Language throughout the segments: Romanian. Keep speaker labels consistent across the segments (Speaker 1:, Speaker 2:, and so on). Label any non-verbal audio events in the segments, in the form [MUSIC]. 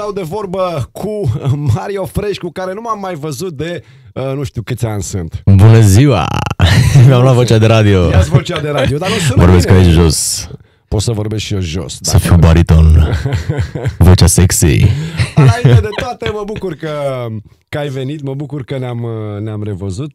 Speaker 1: stau de vorbă cu [LAUGHS] Mario Freșcu, care nu m-am mai văzut de uh, nu știu câți ani sunt.
Speaker 2: Bună ziua! Mi-am luat vocea de radio. ia vocea de radio, dar nu sună Vorbesc bine. aici jos.
Speaker 1: Poți să vorbești și eu jos.
Speaker 2: Să fiu bariton. [LAUGHS] Vocea sexy.
Speaker 1: Ai de toate, mă bucur că, că ai venit, mă bucur că ne-am, uh, ne-am revăzut.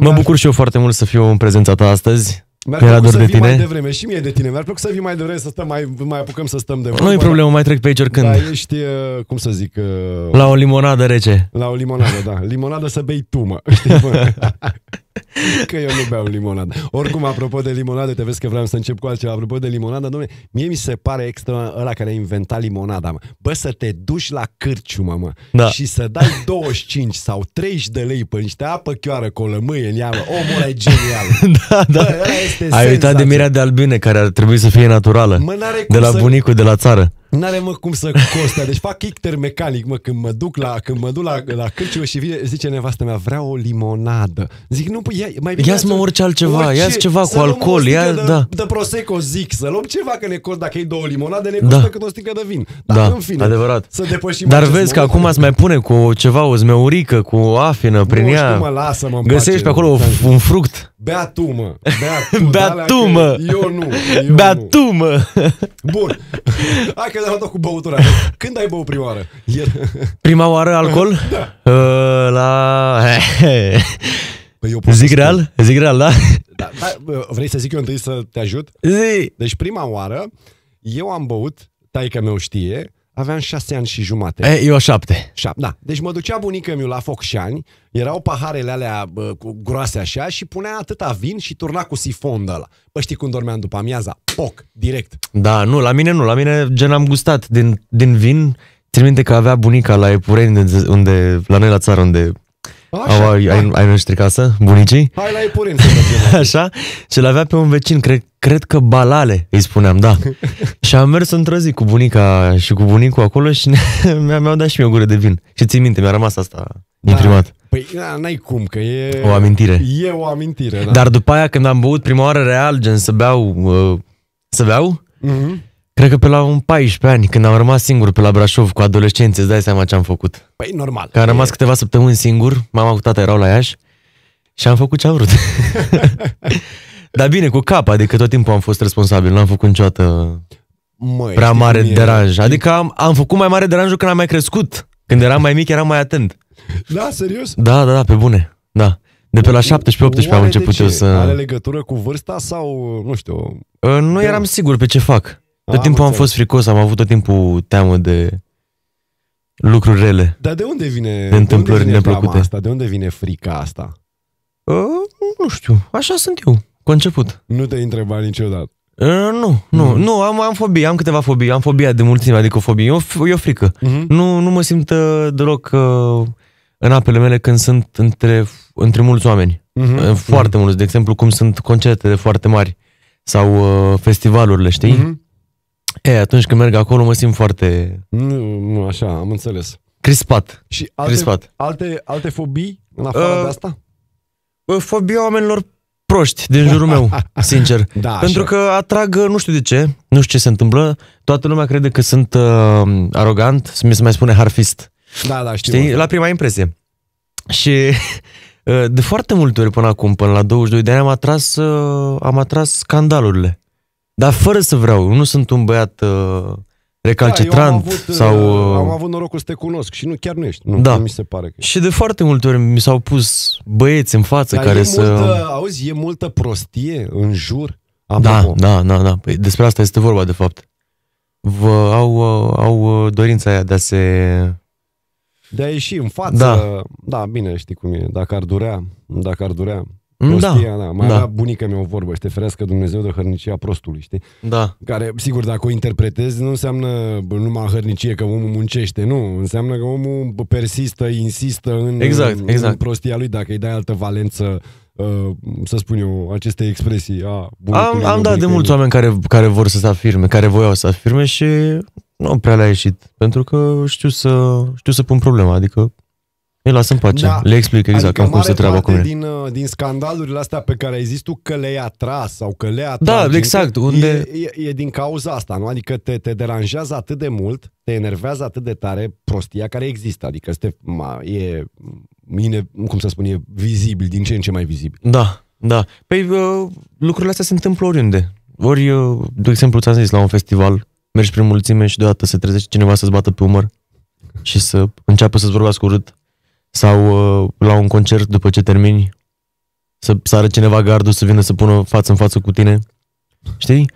Speaker 1: Mă bucur
Speaker 2: și eu foarte mult să fiu în prezența ta astăzi. Mi-ar era dor de tine? Mai
Speaker 1: devreme. Și mie de tine. Mi-ar plăcut să vii mai devreme, să stăm, mai, mai apucăm să stăm de vreme. Nu-i problemă,
Speaker 2: mai trec pe aici oricând. Da, ești, uh,
Speaker 1: cum să zic... Uh, La o limonadă rece. La o limonadă, da. Limonadă să bei tu, mă. [LAUGHS] Știi, mă? [LAUGHS] Că eu nu beau limonadă. Oricum, apropo de limonadă, te vezi că vreau să încep cu altceva. Apropo de limonadă, domne, mie mi se pare extra ăla care a inventat limonada. Mă. Bă, să te duci la cârciu, mamă da. și să dai 25 sau 30 de lei pe niște apă chioară cu o lămâie în ea, mă. Omul e genial. [LAUGHS] Da, da. Bă, este Ai uitat de mirea
Speaker 2: de albine care ar trebui să fie naturală. Mă, de la să... bunicul de la țară.
Speaker 1: N-are mă cum să coste Deci fac icter mecanic, mă, când mă duc la, când mă duc la, la și vine, zice nevastă mea, vreau o limonadă. Zic, nu, păi, ia, mai bine ia-ți mă orice altceva, orice, ia-ți ceva cu alcool, ia, de, da. de Prosecco, zic, să luăm ceva că ne cost, dacă e două limonade, ne da. costă da. cât o sticlă de vin. Dar da, în fine, adevărat. să depășim Dar vezi moment. că acum
Speaker 2: ați mai pune cu ceva, o zmeurică, cu afină prin nu, ea. Nu Mă, lasă, mă Găsești pace, pe acolo un fruct.
Speaker 1: Bea tu, mă. Bea [LAUGHS] tu, mă. Eu
Speaker 2: nu. Eu [LAUGHS] Bea nu. tu, mă. [LAUGHS] Bun.
Speaker 1: Hai că ne-am dat cu băutura. Când ai băut prima oară?
Speaker 2: Prima oară alcool? Da. Uh, la... Păi eu pot zic real? Spun. Zic real, da?
Speaker 1: da? Da, Vrei să zic eu întâi să te ajut? Zi! Deci prima oară, eu am băut, taica meu știe, aveam șase ani și jumate. E, eu șapte. Șap, da. Deci mă ducea bunică mea la Focșani, erau paharele alea bă, cu groase așa și punea atâta vin și turna cu sifon de ăla. Bă, știi cum dormeam după amiaza? Poc, direct.
Speaker 2: Da, nu, la mine nu, la mine gen am gustat din, din vin. Țin minte că avea bunica la Epureni, unde, la noi la țară, unde Așa, Au, ai, da. ai, ai noștri casă, bunicii?
Speaker 1: Hai la Epurin să
Speaker 2: mergem. [LAUGHS] Așa? Și l-avea pe un vecin, cred, cred că Balale, îi spuneam, da. [LAUGHS] și am mers într-o zi cu bunica și cu bunicul acolo și [LAUGHS] mi-au mi dat și mie o gură de vin. Și țin minte, mi-a rămas asta da. imprimat.
Speaker 1: Păi na, n-ai cum, că e... O amintire. E o amintire, da. Dar
Speaker 2: după aia, când am băut prima oară real, gen să beau... Uh, să beau? Uh-huh. Cred că pe la un 14 ani, când am rămas singur pe la Brașov cu adolescenți, îți dai seama ce am făcut.
Speaker 1: Păi, normal. Că am
Speaker 2: rămas e... câteva săptămâni singur, mama cu tata erau la Iași și am făcut ce am vrut. [LAUGHS] Dar bine, cu cap, adică tot timpul am fost responsabil, nu am făcut niciodată Măi, prea mare mie, deranj. Adică am, am făcut mai mare deranjul când am mai crescut. Când eram mai mic, eram mai atent.
Speaker 1: Da, serios?
Speaker 2: Da, da, da, pe bune. Da. De pe la 17-18 am început eu să... Are
Speaker 1: legătură cu vârsta sau, nu știu...
Speaker 2: Nu eram sigur pe ce fac. Tot am timpul am fost fricos, am avut tot timpul teamă de lucruri rele. Dar de unde vine, de întâmplări de unde vine neplăcute? asta?
Speaker 1: De unde vine frica asta? Uh, nu știu, așa sunt eu, conceput. Nu te întrebat niciodată.
Speaker 2: Uh, nu, nu, mm nu, am, am fobie, am câteva fobii, am fobia de mulțime, adică o fobie, e o, e o frică. Mm-hmm. Nu, nu mă simt uh, deloc uh, în apele mele când sunt între, între mulți oameni, mm-hmm. foarte mm-hmm. mulți, de exemplu cum sunt concertele foarte mari sau uh, festivalurile, știi? Mm-hmm. E, atunci când merg acolo mă simt foarte Nu, nu așa, am înțeles. crispat. Și alte, Crispat.
Speaker 1: alte, alte fobii în afară Uh, de asta?
Speaker 2: Bă, Fobia oamenilor proști din jurul meu, [LAUGHS] sincer. Da, Pentru așa. că atrag, nu știu de ce, nu știu ce se întâmplă, toată lumea crede că sunt uh, arogant, mi se mai spune harfist. Da, da, știu. Știi? La prima impresie. [LAUGHS] Și uh, de foarte multe ori până acum, până la 22 de ani, am atras, uh, am atras scandalurile. Dar fără să vreau, eu nu sunt un băiat uh, recalcitrant da, am avut, sau... Uh, uh, am avut
Speaker 1: norocul să te cunosc și nu chiar nu ești. Nu, da. mi se pare că...
Speaker 2: Și de foarte multe ori mi s-au pus băieți în față Dar care e să... Multă,
Speaker 1: auzi, e multă prostie în jur.
Speaker 2: Apropo. Da, da, da, da. Păi despre asta este vorba, de fapt. Vă, au, uh, au uh, dorința aia de a se...
Speaker 1: De a ieși în față. Da. da, bine, știi cum e. Dacă ar durea, dacă ar durea. Da. Prostia, da, da. Mai da. avea bunica mea o vorbă, știi, ferească Dumnezeu de hărnicia prostului, știi? Da. Care, sigur, dacă o interpretezi, nu înseamnă numai hărnicie că omul muncește, nu. Înseamnă că omul persistă, insistă în, exact, exact. în prostia lui, dacă îi dai altă valență uh, să spun eu, aceste expresii a Am, am dat de mulți oameni
Speaker 2: care, care vor să se afirme, care voiau să afirme și nu prea le-a ieșit, pentru că știu să, știu să pun problema, adică îi lasă în pace, da. le explic exact adică cum se treaba cu mine.
Speaker 1: Din, uh, din scandalurile astea pe care ai zis tu că le-ai atras sau că le-ai atras. Da, exact. Unde... E, e, e din cauza asta, nu? Adică te, te deranjează atât de mult, te enervează atât de tare prostia care există. Adică este, ma, e, mine, cum să spun, e vizibil, din
Speaker 2: ce în ce mai vizibil. Da, da. Păi uh, lucrurile astea se întâmplă oriunde. Ori, uh, de exemplu, ți-am zis, la un festival, mergi prin mulțime și deodată se trezește cineva să-ți bată pe umăr și să înceapă să-ți vorbească urât sau uh, la un concert după ce termini, să sară cineva gardul, să vină să pună față în față cu tine, știi?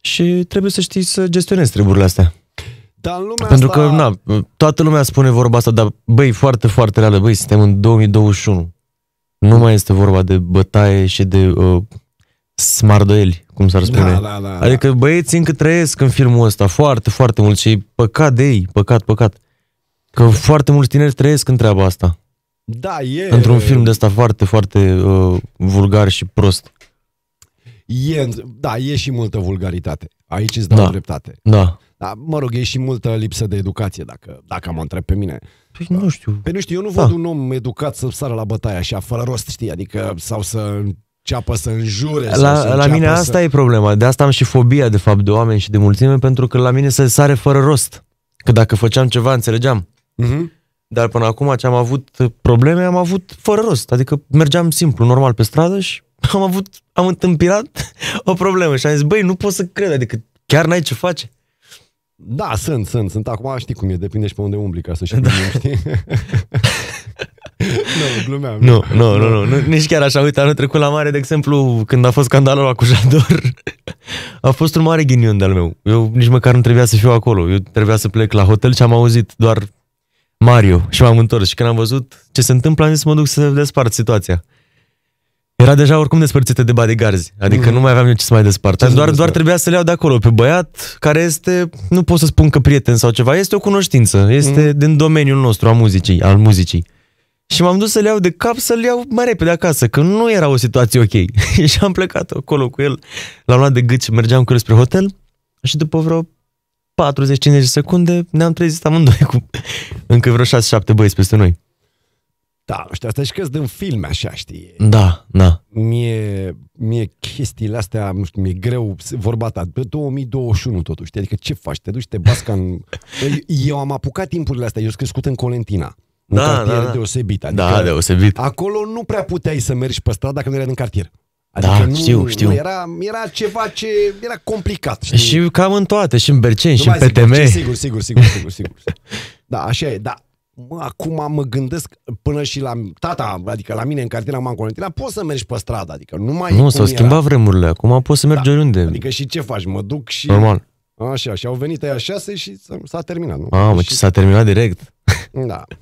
Speaker 2: Și trebuie să știi să gestionezi treburile astea. Dar în lumea Pentru asta... că, na, toată lumea spune vorba asta, dar, băi, foarte, foarte reală, băi, suntem în 2021. Nu mai este vorba de bătaie și de uh, smardăeli, cum s-ar spune. Da, da, da, da, adică băieții încă trăiesc în filmul ăsta foarte, foarte mult și păcat de ei, păcat, păcat. Că foarte mulți tineri trăiesc în treaba asta. Da, e... Într-un film de ăsta foarte, foarte uh, vulgar și prost.
Speaker 1: E, da, e și multă vulgaritate. Aici îți dau da. dreptate. Da. da. Mă rog, e și multă lipsă de educație, dacă, dacă mă întreb pe mine. Păi nu știu. Pe păi nu știu, eu nu da. un om educat să sară la bătaie așa, fără rost, știi, adică, sau să înceapă să înjure. La, să la mine asta să... e
Speaker 2: problema. De asta am și fobia, de fapt, de oameni și de mulțime, pentru că la mine se sare fără rost. Că dacă făceam ceva, înțelegeam. Mm-hmm. Dar până acum ce am avut probleme, am avut fără rost. Adică mergeam simplu, normal pe stradă și am avut, am întâmpinat [LAUGHS] o problemă și am zis, băi, nu pot să cred, adică chiar n-ai ce face. Da, sunt, sunt, sunt. Acum știi cum e, depinde și pe unde umbli ca să știi, da. știi? [LAUGHS]
Speaker 1: nu, glumeam. Nu, nu, nu, nu, nu,
Speaker 2: nici chiar așa. Uite, anul trecut la mare, de exemplu, când a fost scandalul cu Jador, [LAUGHS] a fost un mare ghinion de-al meu. Eu nici măcar nu trebuia să fiu acolo. Eu trebuia să plec la hotel și am auzit doar Mario și m-am întors și când am văzut ce se întâmplă, am zis să mă duc să despart situația. Era deja oricum despărțită de bodyguards, adică mm. nu mai aveam nici ce să mai despart. Ce doar, doar trebuia să le iau de acolo pe băiat care este, nu pot să spun că prieten sau ceva, este o cunoștință, este mm. din domeniul nostru al muzicii, al muzicii. Și m-am dus să l iau de cap să-l iau mai repede acasă, că nu era o situație ok. [LAUGHS] și am plecat acolo cu el, l-am luat de gât și mergeam cu el spre hotel și după vreo 40-50 secunde ne-am trezit amândoi cu încă vreo 6-7 băieți peste noi. Da, nu știu, asta și că din filme așa, știi? Da, da.
Speaker 1: Mie, mie chestiile astea, nu știu, mi-e greu, vorba ta, 2021 totuși, știi? adică ce faci? Te duci, te basca în... [LAUGHS] Păi, eu am apucat timpurile astea, eu sunt crescut în Colentina. Un da, cartier da, da. deosebit. Da, adică da, deosebit. Acolo nu prea puteai să mergi pe stradă dacă nu erai în cartier. Adică da, nu, știu, știu. Nu, era, era ceva ce era complicat. Știi? Și
Speaker 2: cam în toate, și în Berceni, și în PTM. Zic, sigur, sigur, sigur, sigur, sigur.
Speaker 1: [LAUGHS] da, așa e, da. Mă, acum mă gândesc până și la tata, adică la mine în cartina m-am poți să mergi pe stradă, adică nu mai Nu, s-au schimbat era.
Speaker 2: vremurile, acum poți să mergi da, oriunde. Adică
Speaker 1: și ce faci, mă duc și... Normal. Așa, și au venit aia șase și s-a terminat. Nu? Mamă,
Speaker 2: ah, și... ce s-a terminat direct. Da. [LAUGHS]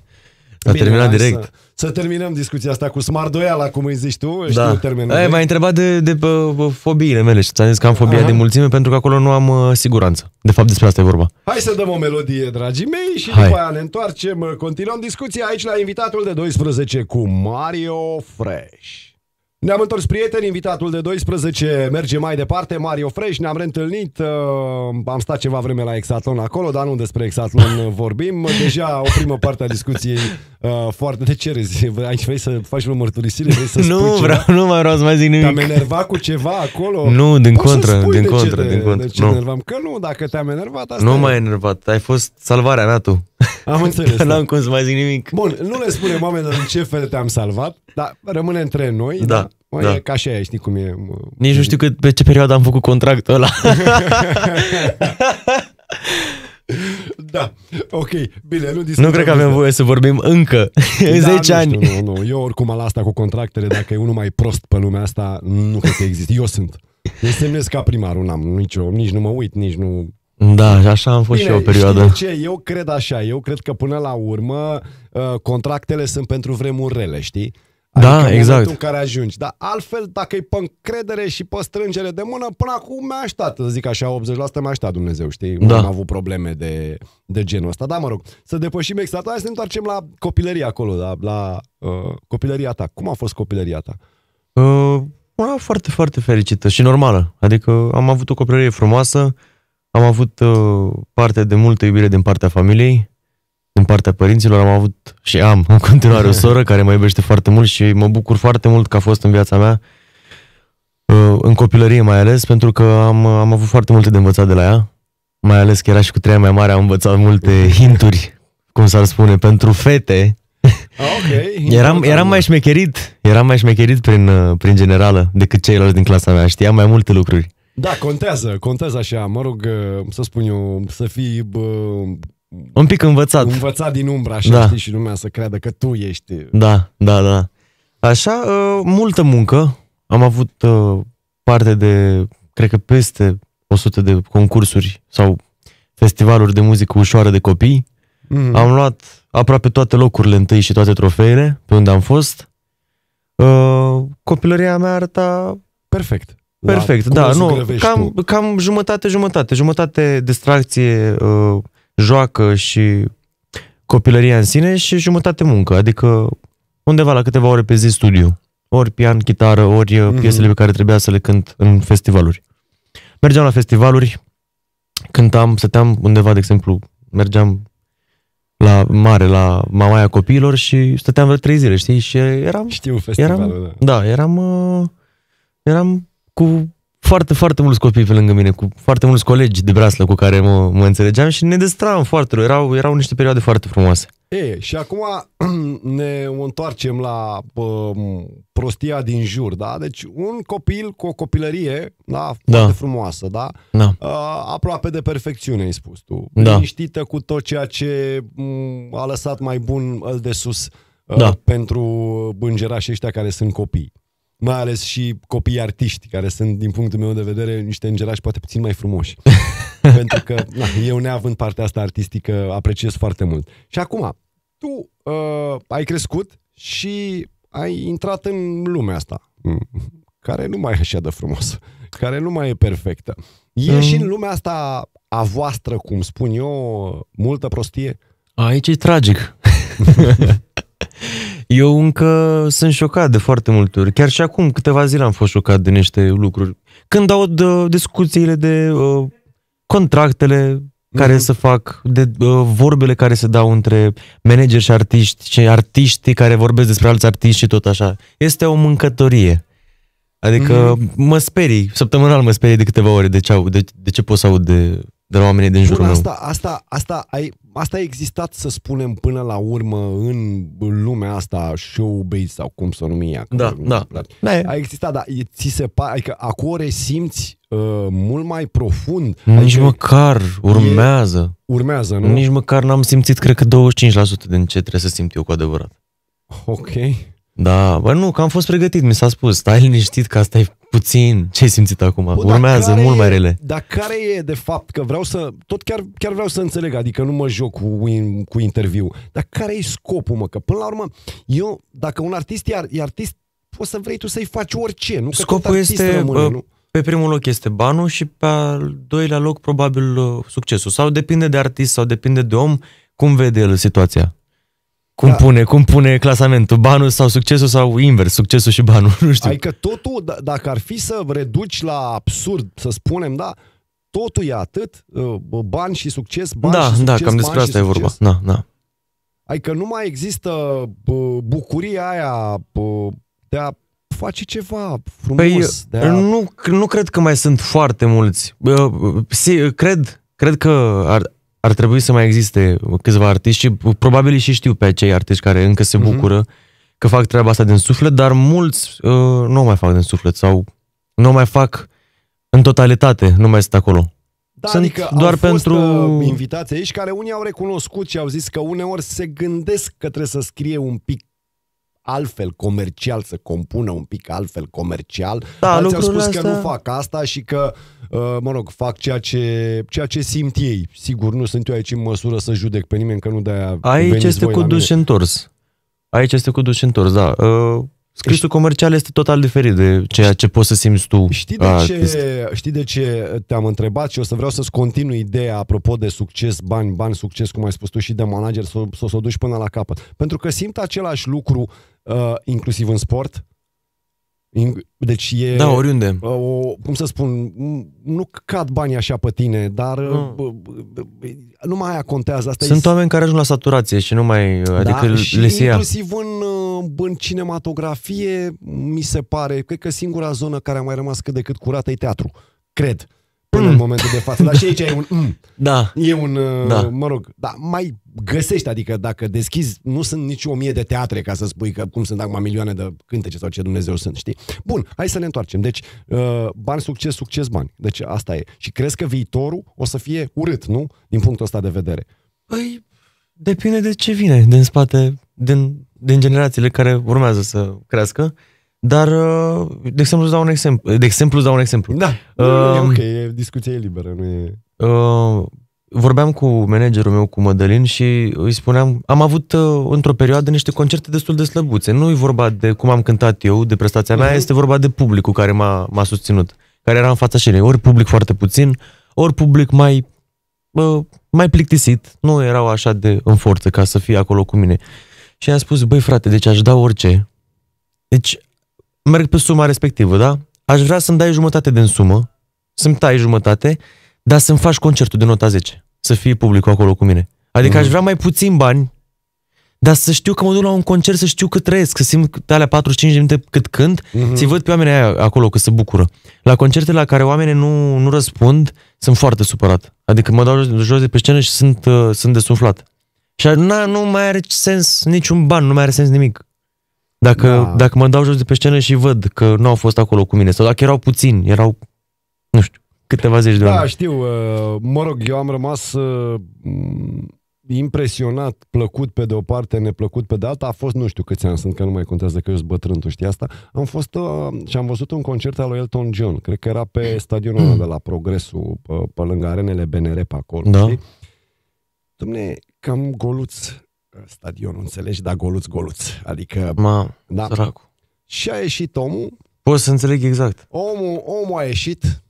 Speaker 2: A Bine, direct. Să,
Speaker 1: să terminăm discuția asta cu smardoiala, cum îi zici tu, da. știu termenul. Ai, m-ai
Speaker 2: întrebat de, de, de fobiile mele și ți-am zis că am fobia Aha. de mulțime pentru că acolo nu am uh, siguranță. De fapt, despre asta e vorba.
Speaker 1: Hai să dăm o melodie, dragii mei, și Hai. după aia ne întoarcem. Uh, continuăm discuția aici la invitatul de 12 cu Mario Fresh. Ne-am întors prieteni, invitatul de 12 merge mai departe, Mario Fresh, ne-am reîntâlnit, uh, am stat ceva vreme la Exatlon acolo, dar nu despre Exatlon vorbim, deja o primă parte a discuției Uh, foarte, de ce râzi? Aici vrei să faci o mărturisire? Vrei să [LAUGHS] nu, spui vreau, ceva? nu mai vreau să mai zic nimic. Te-am enervat cu ceva acolo? Nu, din Poți contră, din contră, din contră. De ce nu. enervam? Că nu, dacă te-am enervat, asta Nu m-ai
Speaker 2: enervat, ai fost salvarea mea tu.
Speaker 1: Am înțeles. Că [LAUGHS] da. n-am cum să mai zic nimic. Bun, nu le spunem oamenilor în ce fel te-am salvat, dar rămâne între
Speaker 2: noi. Da. da? Mă, da. e ca și aia, știi cum e. Nici nu știu cât, pe ce perioadă am făcut contractul ăla. [LAUGHS]
Speaker 1: Da, ok, bine,
Speaker 2: nu discutăm. Nu cred că avem voie să vorbim încă, da, în da, 10 ani. știu,
Speaker 1: nu, nu, eu oricum la asta cu contractele, dacă e unul mai prost pe lumea asta, nu cred că există, eu sunt. Ne semnez ca primarul, n-am nicio, nici nu mă uit, nici nu...
Speaker 2: Da, așa am fost Bine, și eu o perioadă.
Speaker 1: ce? Eu cred așa, eu cred că până la urmă uh, contractele sunt pentru vremuri rele, știi?
Speaker 2: Da, adică da, în exact. în
Speaker 1: care ajungi. Dar altfel, dacă e pe încredere și pe strângere de mână, până acum mi-a așteptat, să zic așa, 80% mi-a Dumnezeu, știi? Da. Am avut probleme de, de genul ăsta. Da, mă rog, să depășim exact. Hai să ne întoarcem la copilăria acolo, la, da? la uh, copilăria ta. Cum a fost copilăria ta?
Speaker 2: Uh, una foarte, foarte fericită și normală. Adică am avut o copilărie frumoasă, am avut uh, parte de multă iubire din partea familiei, din partea părinților am avut și am în continuare o soră care mă iubește foarte mult și mă bucur foarte mult că a fost în viața mea, uh, în copilărie mai ales, pentru că am, am avut foarte multe de învățat de la ea, mai ales că era și cu treia mai mare, am învățat multe hinturi, cum s-ar spune, pentru fete.
Speaker 1: Ah, okay, eram,
Speaker 2: da, eram da. mai șmecherit, eram mai șmecherit prin, uh, prin generală decât ceilalți din clasa mea, știam mai multe lucruri.
Speaker 1: Da, contează, contează așa, mă rog, uh, să spun eu, să fii bă,
Speaker 2: un pic învățat.
Speaker 1: Învățat din umbra, așa da. știi, și lumea să creadă că tu ești... Uh,
Speaker 2: da, da, da. Așa, uh, multă muncă. Am avut uh, parte de, cred că peste 100 de concursuri sau festivaluri de muzică ușoară de copii. Mm. Am luat aproape toate locurile întâi și toate trofeele pe unde am fost. Copilăria mea arăta... Perfect. Perfect, da, da nu, cam, cam jumătate, jumătate, jumătate distracție, uh, joacă și copilăria în sine și jumătate muncă, adică undeva la câteva ore pe zi studiu. Ori pian, chitară, ori mm-hmm. piesele pe care trebuia să le cânt în festivaluri. Mergeam la festivaluri, cântam, stăteam undeva, de exemplu, mergeam la mare, la mamaia copiilor și stăteam vreo trei zile, știi? Și eram... Știu festivalul, eram, da. Da, eram, uh, eram cu foarte, foarte mulți copii pe lângă mine, cu foarte mulți colegi de braslă cu care mă, mă înțelegeam și ne destram foarte rău. Erau, erau niște perioade foarte frumoase.
Speaker 1: E, și acum [CLEARS THROAT] ne întoarcem la uh, prostia din jur, da? Deci un copil cu o copilărie, da, da. foarte da. frumoasă, da? da. A, aproape de perfecțiune, ai spus tu. Da. Liniștită cu tot ceea ce a lăsat mai bun îl de sus da. Uh, pentru bângerașii ăștia care sunt copii mai ales și copiii artiști, care sunt, din punctul meu de vedere, niște îngerași poate puțin mai frumoși. [LAUGHS] Pentru că na, eu, neavând partea asta artistică, apreciez foarte mult. Și acum, tu uh, ai crescut și ai intrat în lumea asta, mm, care nu mai e așa de frumos, [LAUGHS] care nu mai e perfectă. E mm. și în lumea asta a voastră, cum spun eu, multă prostie?
Speaker 2: Aici e tragic. [LAUGHS] Eu încă sunt șocat de foarte multe ori. Chiar și acum, câteva zile am fost șocat de niște lucruri. Când aud uh, discuțiile de uh, contractele care mm-hmm. se fac, de uh, vorbele care se dau între manageri și artiști și artiștii care vorbesc despre alți artiști și tot așa. Este o mâncătorie. Adică mm-hmm. mă sperii, săptămânal mă sperii de câteva ore de ce, au, de, de ce pot să aud de de la oamenii din jurul Bun, asta,
Speaker 1: meu. Asta, asta, ai, asta a existat, să spunem, până la urmă în lumea asta showbiz sau cum să o numi ea.
Speaker 2: Da, da. da.
Speaker 1: da a existat, dar ți se pare, adică acolo resimți uh, mult mai profund. Nici adică măcar urmează. E, urmează, nu? Nici
Speaker 2: măcar n-am simțit, cred că 25% din ce trebuie să simt eu cu adevărat. Ok. Da, bă, nu, că am fost pregătit, mi s-a spus, stai liniștit că asta e puțin. Ce ai simțit acum? Bă, Urmează mult mai rele. Dar
Speaker 1: care e, de fapt, că vreau să, tot chiar, chiar vreau să înțeleg, adică nu mă joc cu, cu interviu, dar care e scopul, mă? Că până la urmă, eu, dacă un artist e, e artist, poți să vrei tu să-i faci orice, nu? Că scopul este, rămâne, bă, nu?
Speaker 2: pe primul loc este banul și pe al doilea loc probabil succesul. Sau depinde de artist sau depinde de om, cum vede el situația. Cum da. pune, cum pune clasamentul? Banul sau succesul sau invers, succesul și banul, nu știu.
Speaker 1: Adică totul, d- dacă ar fi să reduci la absurd, să spunem, da, totul e atât, uh, bani și succes, bani da, și da, succes, Da, cam despre asta e vorba. Da, da. Adică nu mai există bucuria aia de a face ceva frumos. Păi, de a...
Speaker 2: nu, nu cred că mai sunt foarte mulți. Cred, cred că ar, ar trebui să mai existe câțiva artiști și probabil și știu pe acei artiști care încă se mhm. bucură mm-hmm. că fac treaba asta din suflet, dar mulți uh, nu o mai fac din suflet sau nu o mai fac în totalitate, nu mai sunt acolo. Da, Sunt adică doar fost pentru uh,
Speaker 1: invitații aici care unii au recunoscut și au zis că uneori se gândesc că trebuie să scrie un pic altfel comercial, să compună un pic altfel comercial. Da, Alții au spus astea... că nu fac asta și că, uh, mă rog, fac ceea ce, ceea ce simt ei. Sigur, nu sunt eu aici în măsură să judec pe nimeni, că nu de-aia Aici este cu duș
Speaker 2: întors. Aici este cu duș întors, da. Uh, scrisul Ești... comercial este total diferit de ceea ce poți să simți tu. Știi de, uh,
Speaker 1: ce, știi de ce te-am întrebat și o să vreau să-ți continui ideea apropo de succes, bani, bani, succes, cum ai spus tu, și de manager, să, să o duci până la capăt. Pentru că simt același lucru uh, inclusiv în sport.
Speaker 2: Deci e... Da, oriunde.
Speaker 1: Uh, o, cum să spun, nu cad banii așa pe tine, dar nu, uh, ah. nu mai aia contează. Asta Sunt e...
Speaker 2: oameni care ajung la saturație și nu mai... Uh, da, adică și le se ia. inclusiv
Speaker 1: în, în cinematografie, mi se pare, cred că singura zonă care a mai rămas cât de cât curată e teatru. Cred. Uh, până mm. în momentul de față. Dar și aici e un... Mm. Da. E un, uh, da. mă rog, da, mai găsești, adică dacă deschizi, nu sunt nici o mie de teatre ca să spui că cum sunt acum milioane de cântece sau ce Dumnezeu sunt, știi? Bun, hai să ne întoarcem. Deci, uh, bani, succes, succes, bani. Deci asta e. Și crezi că viitorul o să fie urât, nu? Din punctul ăsta de vedere. Păi, depinde de
Speaker 2: ce vine din spate, din, din generațiile care urmează să crească. Dar, uh, de exemplu, îți dau un exemplu. De exemplu, îți dau un exemplu. Da, uh, e ok,
Speaker 1: e, discuția e liberă, nu e...
Speaker 2: Uh, vorbeam cu managerul meu, cu Mădălin și îi spuneam, am avut uh, într-o perioadă niște concerte destul de slăbuțe. Nu e vorba de cum am cântat eu, de prestația mea, uh-huh. este vorba de publicul care m-a, m-a susținut, care era în fața șirei. Ori public foarte puțin, ori public mai, uh, mai plictisit, nu erau așa de în forță ca să fie acolo cu mine. Și i am spus, băi frate, deci aș da orice. Deci merg pe suma respectivă, da? Aș vrea să-mi dai jumătate din sumă, să-mi tai jumătate, dar să-mi faci concertul de nota 10, să fie publicul acolo cu mine. Adică mm. aș mhm. vrea mai puțin bani, dar să știu că mă duc la un concert, să știu că trăiesc, să simt alea 45 de minute cât când mm-hmm. ți văd pe oamenii aia acolo că se bucură. La concertele la care oamenii nu, nu răspund, sunt foarte supărat. Adică mă dau jos de pe scenă și sunt, uh, sunt desuflat. Și na, nu mai are sens niciun ban, nu mai are sens nimic. Dacă, da. dacă mă dau jos de pe scenă și văd că nu au fost acolo cu mine, sau dacă erau puțini, erau, nu știu, câteva zeci de da, oameni. Da,
Speaker 1: știu, uh, mă rog, eu am rămas uh, impresionat, plăcut pe de o parte, neplăcut pe de alta, a fost nu știu câți ani sunt, că nu mai contează că eu sunt bătrân, tu știi asta. Am fost uh, și am văzut un concert al lui Elton John, cred că era pe stadionul ăla de la Progresul, pe, pe lângă arenele BNR pe acolo, da. știi? Dom'le, cam goluț stadionul, înțelegi? Da, goluț, goluț. Adică... Ma, da. săracu. Și a ieșit omul.
Speaker 2: Poți să înțeleg exact.
Speaker 1: Omul, omul a ieșit,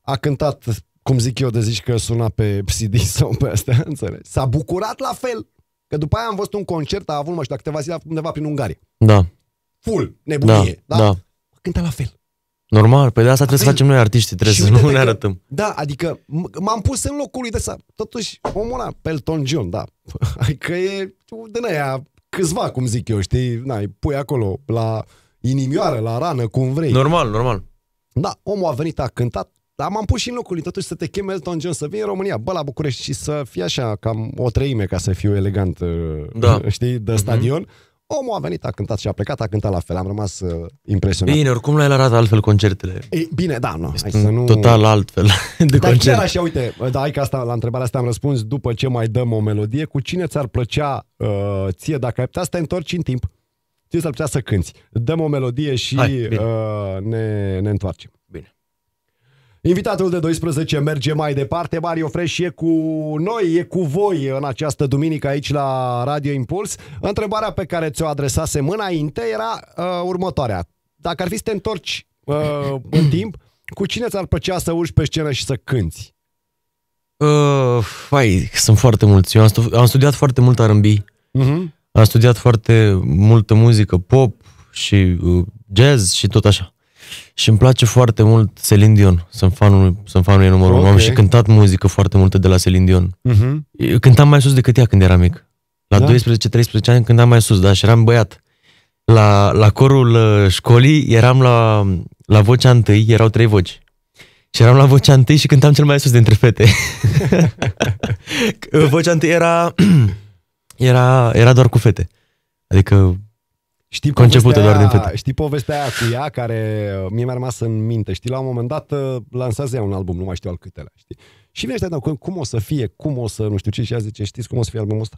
Speaker 1: a cântat, cum zic eu, de zici că suna pe CD [LAUGHS] sau pe astea, înțelegi? S-a bucurat la fel. Că după aia am văzut un concert, a avut, mă știu, câteva zile undeva prin Ungaria. Da. Full, nebunie, da? Da. da. Cânta la
Speaker 2: fel. Normal, pe păi de asta trebuie să facem noi artiștii, trebuie și să nu ne arătăm.
Speaker 1: Da, adică m- m-am pus în locul lui de sa. Totuși, omul ăla, Pelton John, da, [LAUGHS] Adică e din aia câțiva, cum zic eu, știi? Na, îi pui acolo la inimioară, la rană, cum vrei. Normal, normal. Da, omul a venit, a cântat, dar m-am pus și în locul lui totuși să te cheme Elton John să vii în România, bă, la București și să fie așa, cam o treime, ca să fiu elegant, da. [LAUGHS] știi, de mhm. stadion. Mm-hmm. Omul a venit, a cântat și a plecat, a cântat la fel. Am rămas uh,
Speaker 2: impresionat. Bine, oricum le ai arată altfel concertele. E,
Speaker 1: bine, da, nu. Hai să nu... Total
Speaker 2: altfel [LAUGHS] de Dar concert. chiar așa,
Speaker 1: uite, da, hai că asta, la întrebarea asta am răspuns după ce mai dăm o melodie, cu cine ți-ar plăcea uh, ție dacă ai putea să te întorci în timp? Cine ți-ar plăcea să cânti? Dăm o melodie și hai, uh, ne, ne întoarcem. Invitatul de 12 merge mai departe. Mario Fresh e cu noi, e cu voi în această duminică aici la Radio Impuls. Întrebarea pe care ți-o adresasem înainte era uh, următoarea. Dacă ar fi să te întorci uh, în timp, cu cine ți-ar plăcea să urci pe scenă și să cânti?
Speaker 2: Uh, sunt foarte mulți. Eu am, stu- am studiat foarte mult R&B. Uh-huh. Mhm. Am studiat foarte multă muzică pop și uh, jazz și tot așa. Și îmi place foarte mult Celine Dion. Sunt fanul, sunt fanul ei numărul okay. Am și cântat muzică foarte multă de la Celine Dion. Uh-huh. cântam mai sus decât ea când eram mic. La da? 12-13 ani cântam mai sus, da, și eram băiat. La, la corul uh, școlii eram la, la vocea întâi, erau trei voci. Și eram la vocea întâi și cântam cel mai sus dintre fete. [LAUGHS] vocea întâi era, [CLEARS THROAT] era, era doar cu fete. Adică Știi Concepută doar din fete. Știi
Speaker 1: povestea aia cu ea care mie uh, mi-a rămas în minte. Știi, la un moment dat uh, lansează ea un album, nu mai știu al câtelea. Știi? Și vine ăștia, cum, cum o să fie, cum o să, nu știu ce, și ea zice, știți cum o să fie albumul ăsta?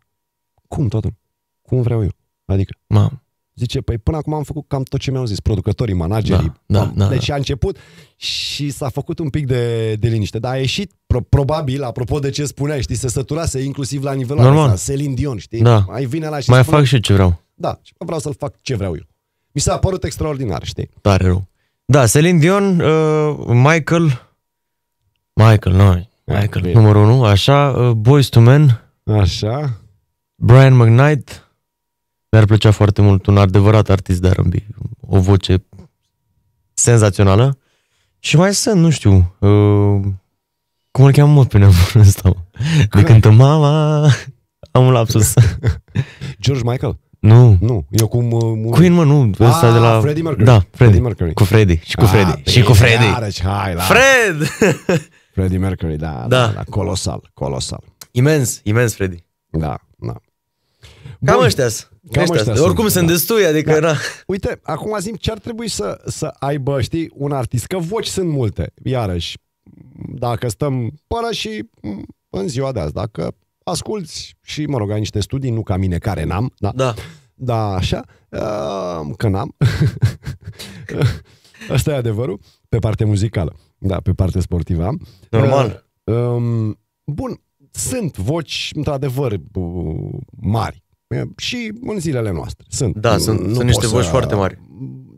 Speaker 1: Cum totul? Cum vreau eu? Adică, Mam. zice, păi până acum am făcut cam tot ce mi-au zis, producătorii,
Speaker 2: managerii. Da, da, da, deci da.
Speaker 1: a început și s-a făcut un pic de, de liniște, dar a ieșit pro, probabil, apropo de ce spuneai, știi, se săturase inclusiv la nivelul ăsta, Selin Dion, știi? Da. Mai vine la și Mai spune, fac și ce vreau. Da, și vreau să-l fac ce vreau eu. Mi s-a părut extraordinar, știi?
Speaker 2: Tare rău. Da, Celine Dion, uh, Michael, Michael, noi, Michael, Bine. numărul 1, așa, uh, Boys to Men. Așa. Brian McKnight. Mi-ar plăcea foarte mult un adevărat artist de R&B. O voce senzațională. Și mai sunt, nu știu, uh, cum îl cheamă mult pe nebunul ăsta? De cântă mama, am un lapsus. [LAUGHS] George Michael? Nu. Nu, eu cum... Uh, Queen, mă, nu. Ah, ăsta de la... Freddie Mercury. Da, Freddie. Mercury. Cu Freddie. Și cu ah, Freddie. Și cu Freddie. Iarăși, hai la... Fred! [LAUGHS]
Speaker 1: Freddie Mercury, da, da, da, da, colosal, colosal. Imens, imens, Freddie. Da, da. Bun.
Speaker 2: Cam ăștia Cam ăștia Oricum da. sunt destui,
Speaker 1: adică... Da. Uite, acum zim ce ar trebui să, să aibă, știi, un artist, că voci sunt multe, iarăși. Dacă stăm până și în ziua de azi, dacă asculți și, mă rog, ai niște studii, nu ca mine care n-am, da? Da. Da, așa, că n-am. Asta [LAUGHS] e adevărul, pe partea muzicală. Da, pe partea sportivă Normal. Uh, um, bun, sunt voci, într-adevăr, uh, mari. Și în zilele noastre. Sunt. Da, sunt, nu sunt niște voci să... foarte mari.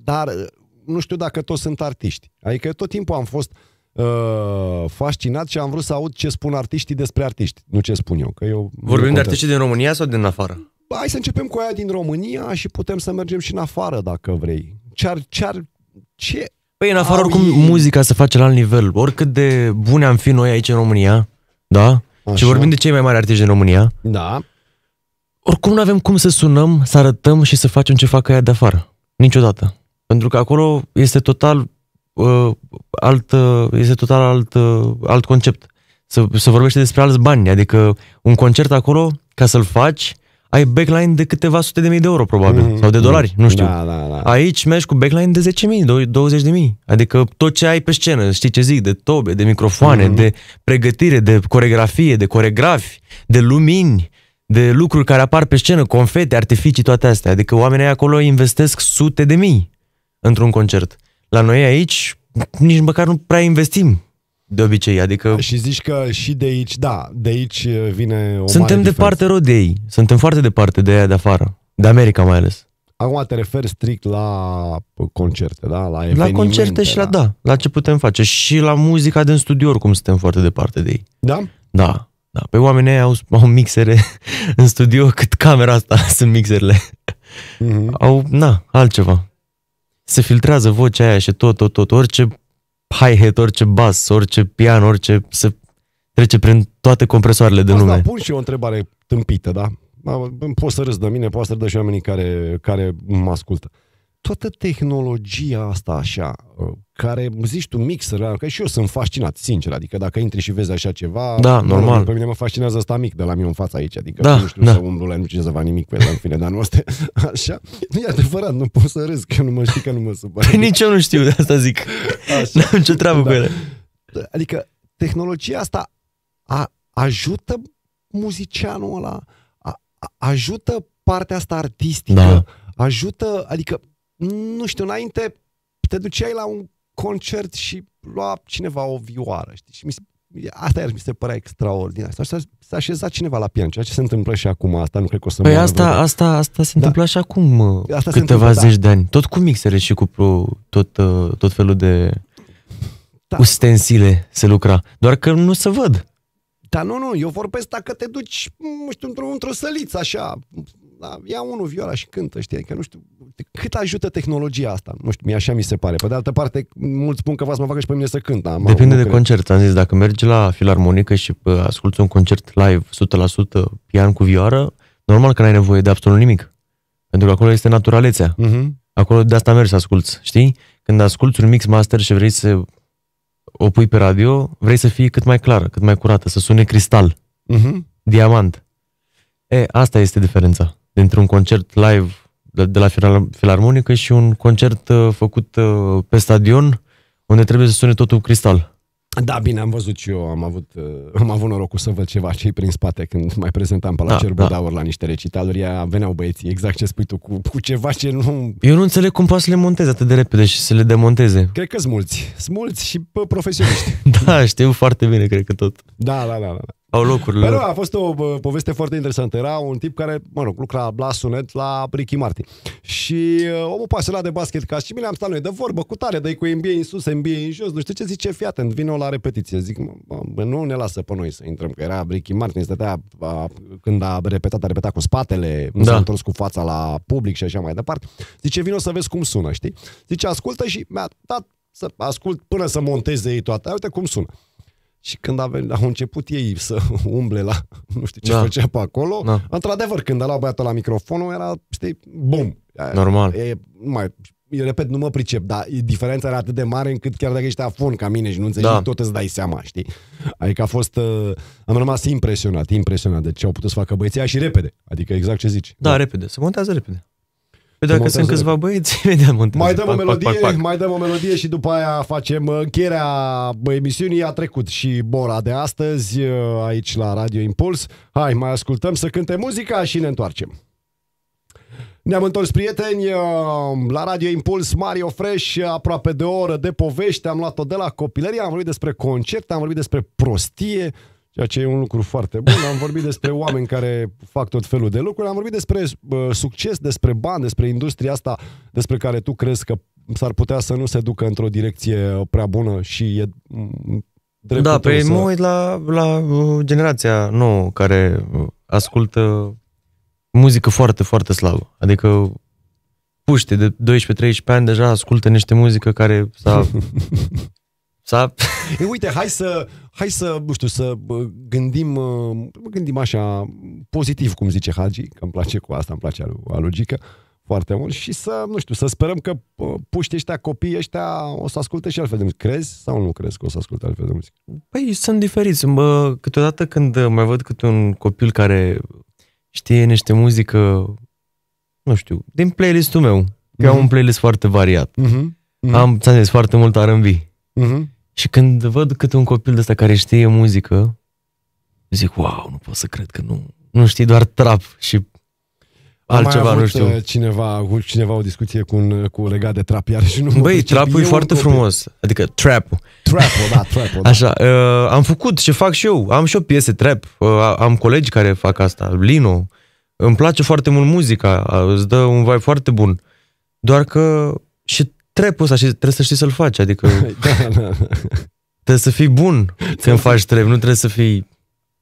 Speaker 1: Dar uh, nu știu dacă toți sunt artiști. Adică tot timpul am fost uh, Uh, fascinat și am vrut să aud ce spun artiștii despre artiști, nu ce spun eu. Că eu Vorbim de artiști
Speaker 2: din România sau din afară?
Speaker 1: Hai să începem cu aia din România și putem să mergem și în afară dacă vrei. Ce-ar, ce-ar, ce Păi în afară oricum ei... muzica
Speaker 2: se face la alt nivel. Oricât de bune am fi noi aici în România, da? Așa. Și vorbim de cei mai mari artiști din România. Da. Oricum nu avem cum să sunăm, să arătăm și să facem ce fac aia de afară. Niciodată. Pentru că acolo este total uh, alt, uh, este total alt, uh, alt concept. Să, să vorbește despre alți bani, adică un concert acolo, ca să-l faci, ai backline de câteva sute de mii de euro, probabil, mm, sau de dolari, mm, nu știu. Da, da, da. Aici mergi cu backline de 10.000, 20.000, adică tot ce ai pe scenă, știi ce zic, de tobe, de microfoane, mm-hmm. de pregătire, de coregrafie, de coregrafi, de lumini, de lucruri care apar pe scenă, confete, artificii, toate astea. Adică oamenii acolo investesc sute de mii într-un concert. La noi aici nici măcar nu prea investim de obicei, adică... Și
Speaker 1: zici că și de aici, da, de aici uh, vine o Suntem departe
Speaker 2: rău de ei, suntem foarte departe de aia de afară, de America mai ales.
Speaker 1: Acum te referi strict la
Speaker 2: concerte, da? La, la concerte și la, da. da. la ce putem face. Și la muzica din studio, cum suntem foarte departe de ei. Da? Da, da. Pe oamenii au, au mixere [LAUGHS] în studio cât camera asta [LAUGHS] sunt mixerele. Mm-hmm. Au, na, altceva se filtrează vocea aia și tot, tot, tot, orice hi-hat, orice bass, orice pian, orice, se trece prin toate compresoarele de Asta lume. Pun
Speaker 1: și o întrebare tâmpită, da? da? Poți să râzi de mine, poți să de și oamenii care, care mă ascultă. Toată tehnologia asta așa, care, zici tu, mixer, că și eu sunt fascinat, sincer, adică dacă intri și vezi așa ceva, da, normal. pe mine mă fascinează asta mic de la mine în fața aici, adică da, nu știu da. să umblu la nu știu să fac nimic cu el, în fine, dar nu asta, [LAUGHS] așa, nu e adevărat, nu pot să râs, că nu mă știi că nu mă
Speaker 2: supăr. [LAUGHS] Nici eu nu știu, de asta zic, [LAUGHS] n-am ce treabă da. cu ele.
Speaker 1: Adică tehnologia asta
Speaker 2: a, ajută
Speaker 1: muzicianul ăla, a, a, ajută partea asta artistică, da. ajută, adică, nu știu, înainte te duceai la un concert și lua cineva o vioară, știi? Și mi se, asta iar mi se părea extraordinar. S-a, s-a așezat cineva la pian, ceea ce se întâmplă și acum, asta nu cred
Speaker 2: că o să Păi asta, asta, asta se da. întâmplă da. și acum asta câteva întâmplă, zeci da. de ani. Tot cu mixere și cu tot, uh, tot felul de da. ustensile se lucra. Doar că nu se văd.
Speaker 1: Dar nu, nu, eu vorbesc dacă te duci, nu știu, într-o, într-o săliță, așa, la, da, ia unul viola și cântă, știi, că adică, nu știu cât ajută tehnologia asta, nu știu, mi așa mi se pare. Pe de altă parte, mulți spun că v-ați mă facă și pe mine să cânt. Da, Depinde de cred.
Speaker 2: concert, am zis, dacă mergi la filarmonică și asculti un concert live 100% pian cu vioară, normal că n-ai nevoie de absolut nimic, pentru că acolo este naturalețea. Uh-huh. Acolo de asta mergi să asculti știi? Când asculti un mix master și vrei să o pui pe radio, vrei să fie cât mai clară, cât mai curată, să sune cristal, uh-huh. diamant. E, asta este diferența dintr-un concert live de, de la Filarmonică și un concert uh, făcut uh, pe stadion, unde trebuie să sune totul cristal.
Speaker 1: Da, bine, am văzut și eu, am avut, uh, [LAUGHS] am avut norocul să văd ceva cei prin spate când mai prezentam pe la da, Cerbudaur da. la niște recitaluri, ea, veneau băieții, exact ce spui tu, cu, cu ceva ce nu...
Speaker 2: Eu nu înțeleg cum poți să le montezi atât de repede și să le demonteze.
Speaker 1: Cred că sunt mulți, sunt mulți și profesioniști.
Speaker 2: [LAUGHS] da, știu foarte bine, cred că tot. Da, da, da, da. da. Au locurile Dar, păi
Speaker 1: A fost o poveste foarte interesantă. Era un tip care, mă rog, lucra la sunet la Ricky Martin. Și uh, omul pasionat de basket ca și mine am stat noi de vorbă cu tare, dai cu NBA în sus, NBA în jos, nu știu ce zice, fii atent, vine la repetiție. Zic, mă, bă, nu ne lasă pe noi să intrăm, că era Ricky Martin, stătea a, când a repetat, a repetat cu spatele, nu da. s-a întors cu fața la public și așa mai departe. Zice, vino să vezi cum sună, știi? Zice, ascultă și mi-a dat să ascult până să monteze ei toate. Uite cum sună. Și când ave, au început ei să [LAUGHS] umble la nu știu ce da. făcea pe acolo, da. într-adevăr, când a luat băiatul la microfonul, era, știi, bum. Normal. E, mai, eu repet, nu mă pricep, dar diferența era atât de mare încât chiar dacă ești afon ca mine și nu înțelegi, da. tot îți dai seama, știi? Adică a fost... Uh, am rămas impresionat, impresionat de ce au putut să facă băieții și repede. Adică
Speaker 2: exact ce zici. Da, da. repede. Se montează repede. Păi dacă sunt câțiva băieți, [LAUGHS] imediat Mai dăm, pac, o melodie, pac, pac, pac.
Speaker 1: mai dăm o melodie și după aia facem încheierea emisiunii. A trecut și bora de astăzi uh, aici la Radio Impuls. Hai, mai ascultăm să cânte muzica și ne întoarcem. Ne-am întors, prieteni, uh, la Radio Impuls, Mario Fresh, aproape de o oră de povești. Am luat-o de la copilărie, am vorbit despre concerte, am vorbit despre prostie, ceea ce e un lucru foarte bun. Am vorbit despre oameni care fac tot felul de lucruri, am vorbit despre uh, succes, despre bani, despre industria asta despre care tu crezi că s-ar putea să nu se ducă într-o direcție prea bună și e drept Da, pe păi să... mă
Speaker 2: uit la, la uh, generația nouă care uh, ascultă muzică foarte, foarte slabă. Adică puște de 12-13 ani deja ascultă niște muzică care s-a [LAUGHS] S-a...
Speaker 1: E, uite, hai să, hai să, nu știu, să gândim, uh, gândim așa pozitiv, cum zice Hagi, că îmi place cu asta, îmi place a logică foarte mult și să, nu știu, să sperăm că puști ăștia, copiii ăștia o să asculte și altfel de muzică. Crezi sau nu crezi că o să asculte altfel de muzică?
Speaker 2: Păi sunt diferiți. Bă, câteodată când mai văd câte un copil care știe niște muzică, nu știu, din playlistul meu, că mm-hmm. am un playlist foarte variat. Mm-hmm. Mm-hmm. Am, ți-am zis, foarte mult R&B. Mm-hmm. Și când văd câte un copil de ăsta care știe muzică, zic, wow, nu pot să cred că nu, nu știi doar trap și altceva, nu știu.
Speaker 1: Uh, cineva, cineva o discuție cu, un, uh, cu legat de trap, iar și nu Băi, trapul e foarte copil. frumos,
Speaker 2: adică trap
Speaker 1: trap da, trap da.
Speaker 2: Așa, uh, am făcut ce fac și eu, am și o piese trap, uh, am colegi care fac asta, Lino, îmi place foarte mult muzica, uh, îți dă un vibe foarte bun, doar că și trepul ăsta și trebuie să știi să-l faci, adică... [LAUGHS] da, da, da. Trebuie să fii bun când faci trep, nu trebuie să fii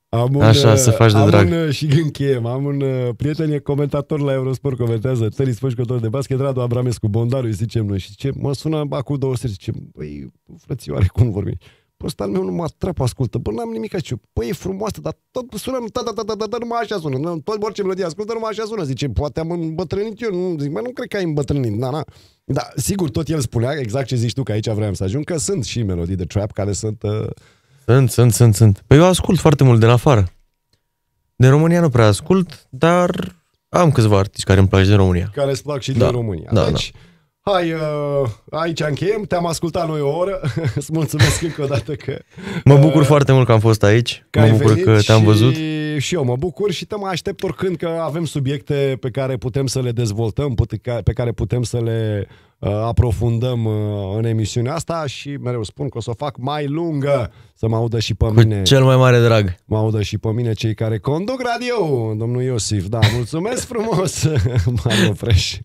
Speaker 2: am un, Așa, să uh, faci de am drag. Un,
Speaker 1: uh, și încheiem. Am un uh, prieten, e comentator la Eurosport, comentează tenis, jucător de basket, Radu Abramescu, Bondaru, îi zicem noi. Și ce mă sună acum două ori, zice, băi, frățioare, cum vorbim? Ăsta al meu nu mă trap ascultă. Bă, n-am nimic aici. Păi e frumoasă, dar tot sună. da, da, da, da, da, da, numai așa sună. Tot orice melodie ascultă, numai așa sună. Zice, poate am îmbătrânit eu. Nu, zic, mai nu cred că ai îmbătrânit. Na, na. Da, sigur, tot el spunea exact ce zici tu, că aici vreau să ajung, că sunt și melodii de trap care sunt... Uh...
Speaker 2: Sunt, sunt, sunt, sunt. Păi eu ascult foarte mult de afară. De România nu prea ascult, dar am câțiva artiști care îmi plac din România. Care
Speaker 1: îți plac și da, din România. Da, deci, da Hai, uh, aici încheiem, te-am ascultat noi o oră, [LAUGHS] îți mulțumesc încă o dată că...
Speaker 2: Uh, mă bucur foarte mult că am fost aici, că mă bucur că te-am văzut.
Speaker 1: Și, eu mă bucur și te mai aștept oricând că avem subiecte pe care putem să le dezvoltăm, pe care putem să le uh, aprofundăm uh, în emisiunea asta și mereu spun că o să o fac mai lungă, să mă audă și pe Cu mine. cel mai mare drag. Mă audă și pe mine cei care conduc radio, domnul Iosif, da, mulțumesc frumos, [LAUGHS] mai oprești.